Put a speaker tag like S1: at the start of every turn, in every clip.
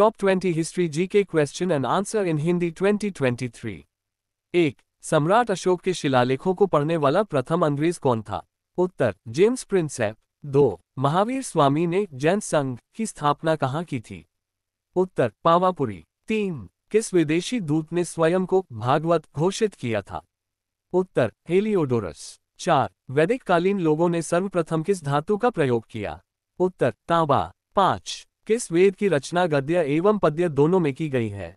S1: top 20 history GK question and answer in Hindi 2023 एक सम्राट अशोक के शिलालेखों को पढ़ने वाला प्रथम अंग्रेज कौन था उत्तर जेम्स प्रिंसेप दो महावीर स्वामी ने जैन संघ की स्थापना कहाँ की थी उत्तर पावापुरी तीन किस विदेशी दूत ने स्वयं को भागवत घोषित किया था उत्तर हेलियोडोरस चार वैदिक कालीन लोगों ने सर्वप्रथम किस धातु का प्रयोग किया उत्तर तांबा पांच किस वेद की रचना गद्य एवं पद्य दोनों में की गई है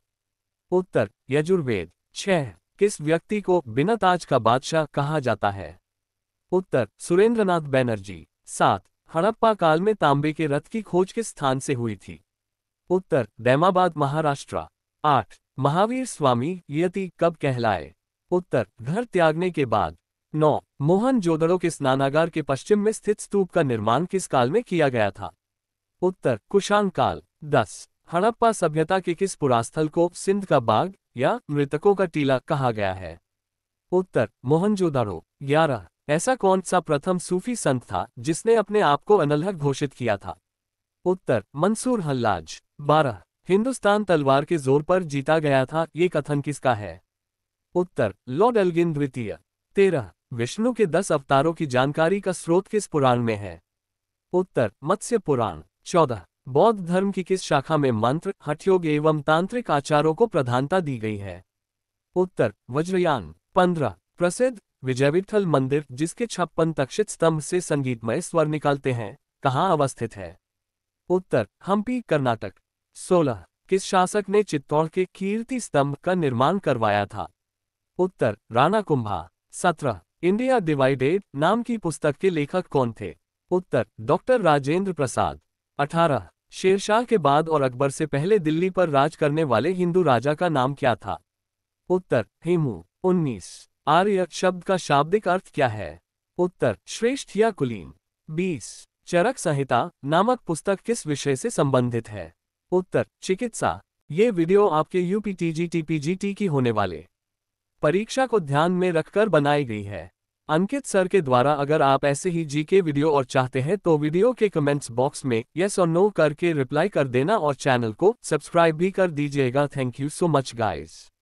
S1: उत्तर यजुर्वेद छह किस व्यक्ति को बिना ताज का बादशाह कहा जाता है उत्तर सुरेंद्रनाथ बैनर्जी सात हड़प्पा काल में तांबे के रथ की खोज किस स्थान से हुई थी उत्तर दैमाबाद महाराष्ट्र आठ महावीर स्वामी यति कब कहलाए उत्तर घर त्यागने के बाद नौ मोहन जोदड़ो के स्नानागार के पश्चिम में स्थित स्तूप का निर्माण किस काल में किया गया था उत्तर कुशांग काल दस हड़प्पा सभ्यता के किस पुरास्थल को सिंध का बाग या मृतकों का टीला कहा गया है उत्तर मोहनजोदारो ग्यारह ऐसा कौन सा प्रथम सूफी संत था जिसने अपने आप को अनलहक घोषित किया था उत्तर मंसूर हल्लाज बारह हिंदुस्तान तलवार के जोर पर जीता गया था ये कथन किसका है उत्तर लॉर्ड एल्गिन द्वितीय तेरह विष्णु के दस अवतारों की जानकारी का स्रोत किस पुराण में है उत्तर मत्स्य पुराण चौदह बौद्ध धर्म की किस शाखा में मंत्र हठयोग एवं तांत्रिक आचारों को प्रधानता दी गई है उत्तर वज्रयान पंद्रह प्रसिद्ध विजयविठल मंदिर जिसके छप्पन तक्षित स्तंभ से संगीतमय स्वर निकालते हैं कहाँ अवस्थित है उत्तर हम्पी कर्नाटक सोलह किस शासक ने चित्तौड़ के कीर्ति स्तंभ का निर्माण करवाया था उत्तर राणा कुंभा सत्रह इंडिया डिवाइडेड नाम की पुस्तक के लेखक कौन थे उत्तर डॉक्टर राजेंद्र प्रसाद अठारह शेरशाह के बाद और अकबर से पहले दिल्ली पर राज करने वाले हिंदू राजा का नाम क्या था उत्तर हेमू उन्नीस आर्य शब्द का शाब्दिक अर्थ क्या है उत्तर श्रेष्ठ या कुलीन बीस चरक संहिता नामक पुस्तक किस विषय से संबंधित है उत्तर चिकित्सा ये वीडियो आपके यूपी टी जी की होने वाले परीक्षा को ध्यान में रखकर बनाई गई है अंकित सर के द्वारा अगर आप ऐसे ही जी के वीडियो और चाहते हैं तो वीडियो के कमेंट्स बॉक्स में यस और नो करके रिप्लाई कर देना और चैनल को सब्सक्राइब भी कर दीजिएगा thank you so much guys